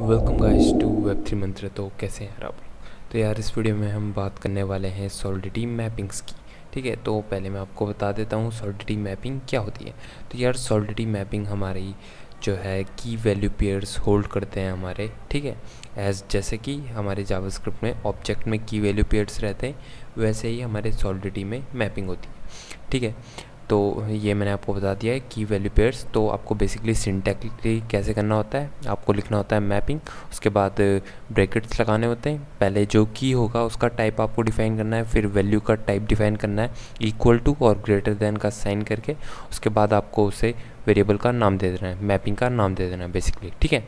welcome guys to web three Mantra तो कैसे हैं आप तो यार इस वीडियो में हम बात करने वाले हैं सॉलिडिटी मैपिंग्स की ठीक है तो पहले मैं आपको बता देता हूँ सॉलिडिटी मैपिंग क्या होती है तो यार सॉलिडिटी मैपिंग हमारी जो है की वैल्यू पेयर्स होल्ड करते हैं हमारे ठीक है एज जैसे कि हमारे जावास्क्रिप्ट में ऑब्जेक्ट में की वैल्यू पेयर्स रहते हैं वैसे ही हमारे सॉलिडिटी में मैपिंग होती है ठीक है तो ये मैंने आपको बता दिया है की वैल्यू पेयर्स तो आपको बेसिकली सिंटेक्टिकली कैसे करना होता है आपको लिखना होता है मैपिंग उसके बाद ब्रैकेट्स लगाने होते हैं पहले जो की होगा उसका टाइप आपको डिफाइन करना है फिर वैल्यू का टाइप डिफाइन करना है इक्वल टू और ग्रेटर देन का साइन करके उसके बाद आपको उसे वेरिएबल का नाम दे देना है मैपिंग का नाम दे देना है बेसिकली ठीक है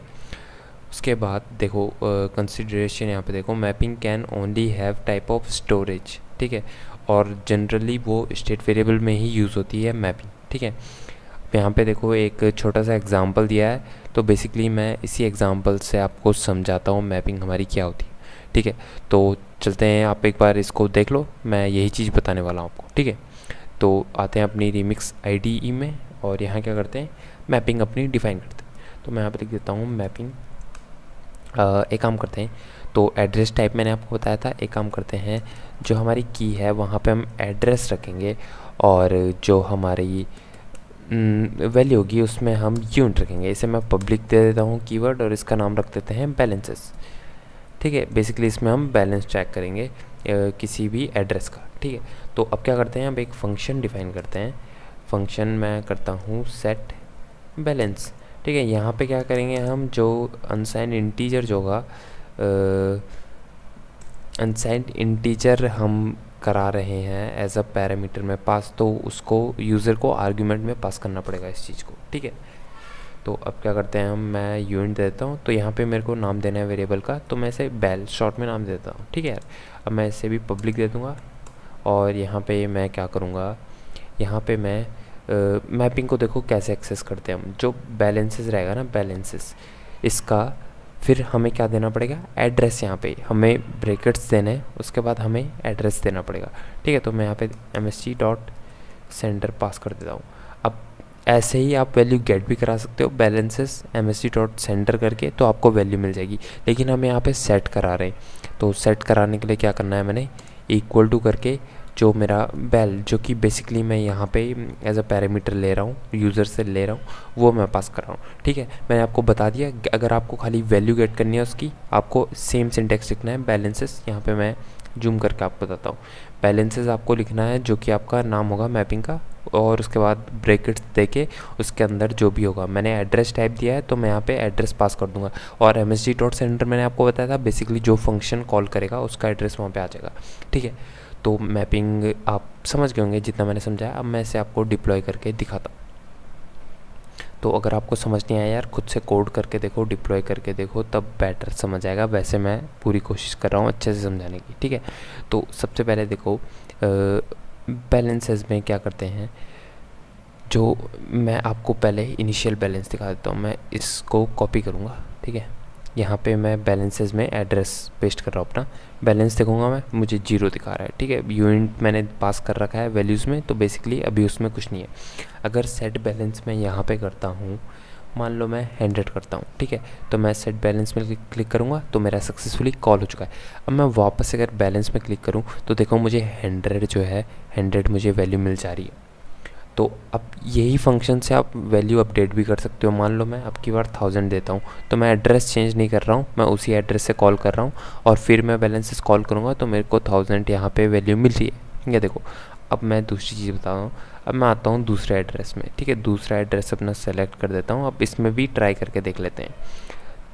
उसके बाद देखो कंसिड्रेशन यहाँ पे देखो mapping can only have type of storage ठीक है और जनरली वो स्टेट वेरिएबल में ही यूज़ होती है मैपिंग ठीक है यहाँ पे देखो एक छोटा सा एग्जांपल दिया है तो बेसिकली मैं इसी एग्जांपल से आपको समझाता हूँ मैपिंग हमारी क्या होती है ठीक है तो चलते हैं आप एक बार इसको देख लो मैं यही चीज़ बताने वाला हूँ आपको ठीक है तो आते हैं अपनी रिमिक्स आई में और यहाँ क्या करते हैं मैपिंग अपनी डिफ़ाइन करते हैं तो मैं यहाँ पर लिख देता हूँ मैपिंग एक काम करते हैं तो एड्रेस टाइप मैंने आपको बताया था एक काम करते हैं जो हमारी की है वहाँ पे हम एड्रेस रखेंगे और जो हमारी वैल्यू होगी उसमें हम यूनिट रखेंगे इसे मैं पब्लिक दे देता हूँ कीवर्ड और इसका नाम रख देते हैं बैलेंसेस ठीक है बेसिकली इसमें हम बैलेंस चेक करेंगे किसी भी एड्रेस का ठीक है तो अब क्या करते हैं अब एक फंक्शन डिफाइन करते हैं फंक्शन मैं करता हूँ सेट बैलेंस ठीक है यहाँ पे क्या करेंगे हम जो अनसाइंड इंटीजर जो होगा अनसाइंड इंटीजर हम करा रहे हैं एज अ पैरामीटर में पास तो उसको यूज़र को आर्ग्यूमेंट में पास करना पड़ेगा इस चीज़ को ठीक है तो अब क्या करते हैं हम मैं यूनिट देता हूँ तो यहाँ पे मेरे को नाम देना है वेरिएबल का तो मैं इसे बैल शॉर्ट में नाम देता हूँ ठीक है यार अब मैं इसे भी पब्लिक दे दूँगा और यहाँ पे मैं क्या करूँगा यहाँ पे मैं मैपिंग को देखो कैसे एक्सेस करते हैं हम जो बैलेंसेस रहेगा ना बैलेंसेस इसका फिर हमें क्या देना पड़ेगा एड्रेस यहाँ पे हमें ब्रेकेट्स देने हैं उसके बाद हमें एड्रेस देना पड़ेगा ठीक है तो मैं यहाँ पे M S C dot sender पास कर देता हूँ अब ऐसे ही आप वैल्यू गेट भी करा सकते हो balances M S C dot sender करके तो आपको वैल्यू मिल जाएगी लेकिन हम यहाँ पे सेट करा रहे हैं तो सेट कराने के लिए क्या करना है मैंने इक्वल टू करके जो मेरा बैल जो कि बेसिकली मैं यहाँ पे एज अ पैरामीटर ले रहा हूँ यूज़र से ले रहा हूँ वो मैं पास कर रहा हूँ ठीक है मैंने आपको बता दिया अगर आपको खाली वैल्यू गेट करनी है उसकी आपको सेम सिंटेक्स लिखना है बैलेंसेस यहाँ पे मैं जूम करके आपको बताता हूँ बैलेंसेज़ आपको लिखना है जो कि आपका नाम होगा मैपिंग का और उसके बाद ब्रेकेट्स दे के उसके अंदर जो भी होगा मैंने एड्रेस टाइप दिया है तो मैं यहाँ पे एड्रेस पास कर दूंगा और एम एस डॉट सेंटर मैंने आपको बताया था बेसिकली जो फंक्शन कॉल करेगा उसका एड्रेस वहाँ पे आ जाएगा ठीक है तो मैपिंग आप समझ गए होंगे जितना मैंने समझाया अब मैं इसे आपको डिप्लॉय करके दिखाता हूँ तो अगर आपको समझ नहीं आया यार खुद से कोड करके देखो डिप्लॉय करके देखो तब बेटर समझ आएगा वैसे मैं पूरी कोशिश कर रहा हूँ अच्छे से समझाने की ठीक है तो सबसे पहले देखो बैलेंसेस में क्या करते हैं जो मैं आपको पहले इनिशियल बैलेंस दिखा देता हूँ मैं इसको कॉपी करूँगा ठीक है यहाँ पे मैं बैलेंसेज में एड्रेस पेस्ट कर रहा हूँ अपना बैलेंस देखूँगा मैं मुझे जीरो दिखा रहा है ठीक है यूनिट मैंने पास कर रखा है वैल्यूज़ में तो बेसिकली अभी उसमें कुछ नहीं है अगर सेट बैलेंस मैं यहाँ पे करता हूँ मान लो मैं हंड्रेड करता हूँ ठीक है तो मैं सेट बैलेंस में क्लिक करूँगा तो मेरा सक्सेसफुली कॉल हो चुका है अब मैं वापस अगर बैलेंस में क्लिक करूँ तो देखो मुझे हंड्रेड जो है हंड्रेड मुझे वैल्यू मिल जा रही है तो अब यही फंक्शन से आप वैल्यू अपडेट भी कर सकते हो मान लो मैं अब की बार थाउजेंड देता हूँ तो मैं एड्रेस चेंज नहीं कर रहा हूँ मैं उसी एड्रेस से कॉल कर रहा हूँ और फिर मैं बैलेंसेस कॉल करूँगा तो मेरे को थाउजेंड यहाँ पे वैल्यू मिल रही है देखो अब मैं दूसरी चीज़ बता रहा हूँ अब मैं आता हूँ दूसरे एड्रेस में ठीक है दूसरा एड्रेस अपना सेलेक्ट कर देता हूँ अब इसमें भी ट्राई करके देख लेते हैं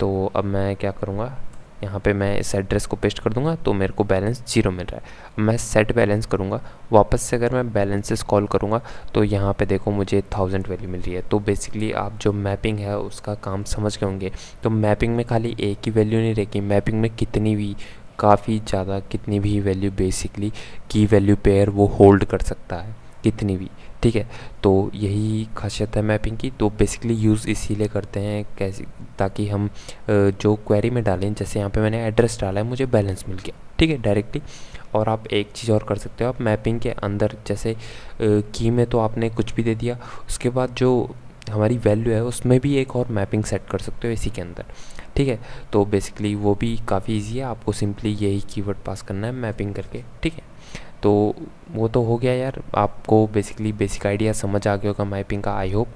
तो अब मैं क्या करूँगा यहाँ पे मैं इस एड्रेस को पेस्ट कर दूंगा तो मेरे को बैलेंस जीरो मिल रहा है मैं सेट बैलेंस करूँगा वापस से अगर मैं बैलेंसेस कॉल करूँगा तो यहाँ पे देखो मुझे थाउजेंड वैल्यू मिल रही है तो बेसिकली आप जो मैपिंग है उसका काम समझ गए होंगे तो मैपिंग में खाली एक ही वैल्यू नहीं रहेगी मैपिंग में कितनी भी काफ़ी ज़्यादा कितनी भी वैल्यू बेसिकली की वैल्यू पेयर वो होल्ड कर सकता है कितनी भी ठीक है तो यही खासियत है मैपिंग की तो बेसिकली यूज़ इसीलिए करते हैं कैसे ताकि हम जो क्वेरी में डालें जैसे यहाँ पे मैंने एड्रेस डाला है मुझे बैलेंस मिल गया ठीक है डायरेक्टली और आप एक चीज़ और कर सकते हो आप मैपिंग के अंदर जैसे की में तो आपने कुछ भी दे दिया उसके बाद जो हमारी वैल्यू है उसमें भी एक और मैपिंग सेट कर सकते हो इसी के अंदर ठीक है तो बेसिकली वो भी काफ़ी इजी है आपको सिंपली यही कीवर्ड पास करना है मैपिंग करके ठीक है तो वो तो हो गया यार आपको बेसिकली बेसिक आइडिया समझ आ गया होगा माइपिंग का आई होप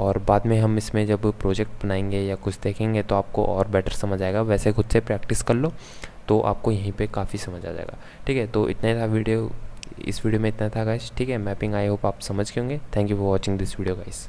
और बाद में हम इसमें जब प्रोजेक्ट बनाएंगे या कुछ देखेंगे तो आपको और बेटर समझ आएगा वैसे खुद से प्रैक्टिस कर लो तो आपको यहीं पे काफ़ी समझ आ जाएगा ठीक है तो इतना था वीडियो इस वीडियो में इतना था गाइस ठीक है मैपिंग आई होप आप समझ के होंगे thank you for watching this video guys